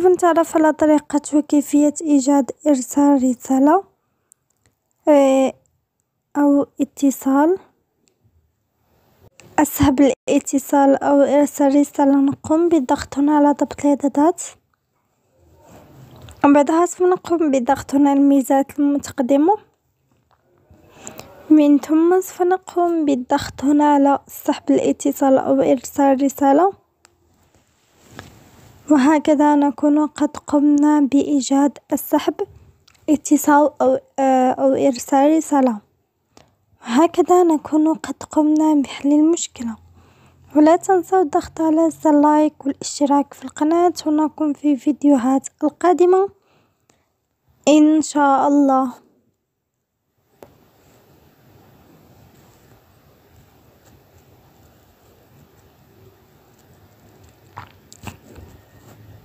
سوف نتعرف على طريقة وكيفية إيجاد إرسال رسالة آه، أو اتصال أسهب الاتصال أو إرسال رسالة نقوم بالضغط هنا على ضبط الإعدادات بعدها سوف نقوم بضغط هنا الميزات المتقدمة من ثم سوف نقوم بالضغط هنا على سحب الاتصال أو إرسال رسالة وهكذا نكون قد قمنا بإيجاد السحب اتصال أو, آه، أو إرسال رسالة وهكذا نكون قد قمنا بحل المشكلة ولا تنسوا الضغط على زر اللايك والاشتراك في القناة ونكون في فيديوهات القادمة إن شاء الله